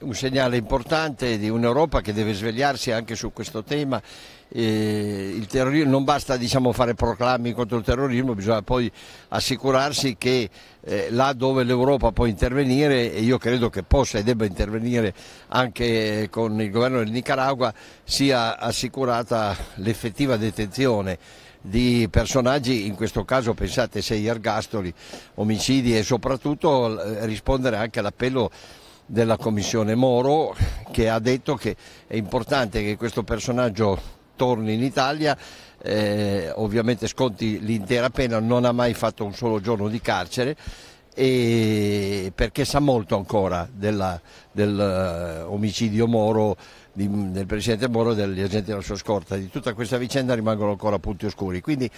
un segnale importante di un'Europa che deve svegliarsi anche su questo tema. Terrorismo, non basta diciamo, fare proclami contro il terrorismo, bisogna poi assicurarsi che eh, là dove l'Europa può intervenire, e io credo che possa e debba intervenire anche con il governo del Nicaragua, sia assicurata l'effettiva detenzione di personaggi, in questo caso pensate sei ergastoli, omicidi e soprattutto eh, rispondere anche all'appello della Commissione Moro che ha detto che è importante che questo personaggio torni in Italia, eh, ovviamente sconti l'intera pena, non ha mai fatto un solo giorno di carcere perché sa molto ancora dell'omicidio eh, uh, Moro, di, del presidente Moro e degli agenti della sua scorta. Di tutta questa vicenda rimangono ancora punti oscuri. Quindi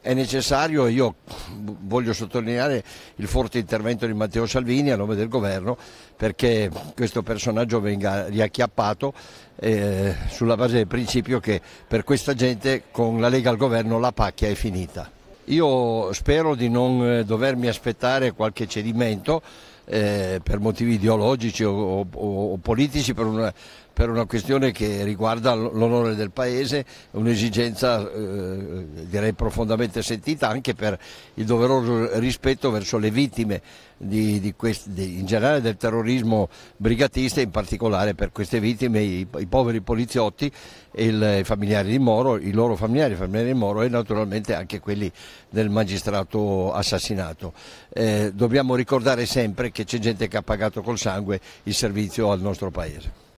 è necessario, io voglio sottolineare il forte intervento di Matteo Salvini a nome del governo perché questo personaggio venga riacchiappato eh, sulla base del principio che per questa gente con la Lega al governo la pacchia è finita. Io spero di non eh, dovermi aspettare qualche cedimento eh, per motivi ideologici o, o, o politici, per una, per una questione che riguarda l'onore del Paese, un'esigenza eh, direi profondamente sentita anche per il doveroso rispetto verso le vittime di, di quest, di, in generale del terrorismo brigatista, in particolare per queste vittime i, i poveri poliziotti e il, i familiari di Moro, i loro familiari, i familiari di Moro e naturalmente anche quelli del magistrato assassinato. Eh, dobbiamo ricordare sempre che c'è gente che ha pagato col sangue il servizio al nostro Paese.